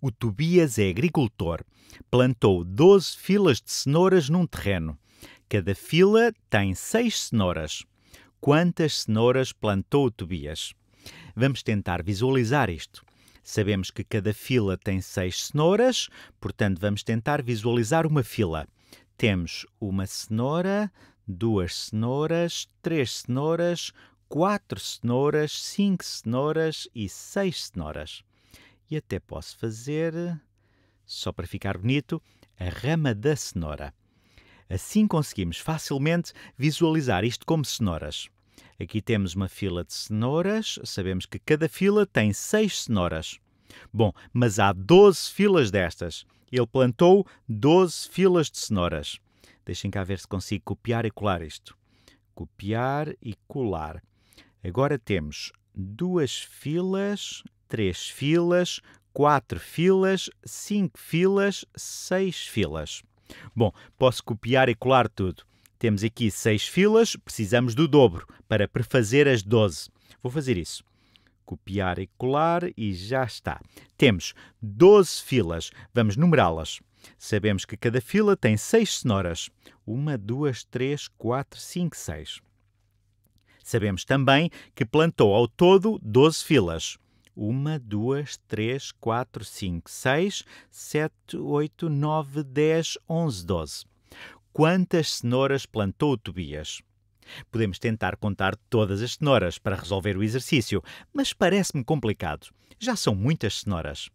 O Tobias é agricultor. Plantou 12 filas de cenouras num terreno. Cada fila tem 6 cenouras. Quantas cenouras plantou o Tobias? Vamos tentar visualizar isto. Sabemos que cada fila tem 6 cenouras, portanto, vamos tentar visualizar uma fila. Temos uma cenoura, duas cenouras, três cenouras, quatro cenouras, cinco cenouras e seis cenouras e até posso fazer, só para ficar bonito, a rama da cenoura. Assim conseguimos facilmente visualizar isto como cenouras. Aqui temos uma fila de cenouras, sabemos que cada fila tem seis cenouras. Bom, mas há 12 filas destas. Ele plantou 12 filas de cenouras. Deixem cá ver se consigo copiar e colar isto. Copiar e colar. Agora temos duas filas três filas, quatro filas, cinco filas, seis filas. Bom, posso copiar e colar tudo. Temos aqui seis filas, precisamos do dobro para prefazer as 12. Vou fazer isso. Copiar e colar e já está. Temos 12 filas, vamos numerá-las. Sabemos que cada fila tem seis cenouras. Uma, duas, três, quatro, cinco, seis. Sabemos também que plantou ao todo 12 filas uma, duas, três, quatro, cinco, seis, sete, oito, nove, dez, onze, doze. Quantas cenouras plantou Tobias? Podemos tentar contar todas as cenouras para resolver o exercício, mas parece-me complicado. Já são muitas cenouras.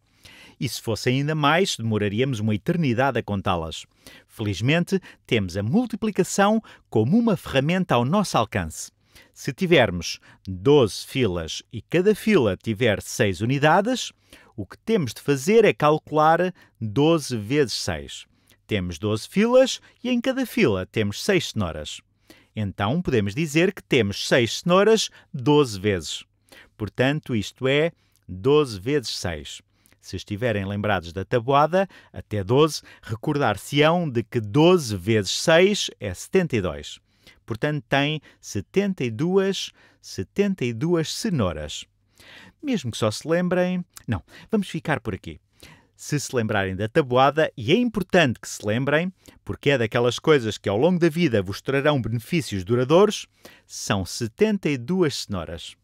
E se fosse ainda mais, demoraríamos uma eternidade a contá-las. Felizmente, temos a multiplicação como uma ferramenta ao nosso alcance. Se tivermos 12 filas e cada fila tiver 6 unidades, o que temos de fazer é calcular 12 vezes 6. Temos 12 filas e em cada fila temos 6 cenouras. Então podemos dizer que temos 6 cenouras 12 vezes. Portanto, isto é 12 vezes 6. Se estiverem lembrados da tabuada, até 12, recordar-se-ão de que 12 vezes 6 é 72. Portanto, tem 72, 72 cenouras. Mesmo que só se lembrem. Não, vamos ficar por aqui. Se se lembrarem da tabuada, e é importante que se lembrem, porque é daquelas coisas que ao longo da vida vos trarão benefícios duradouros, são 72 cenouras.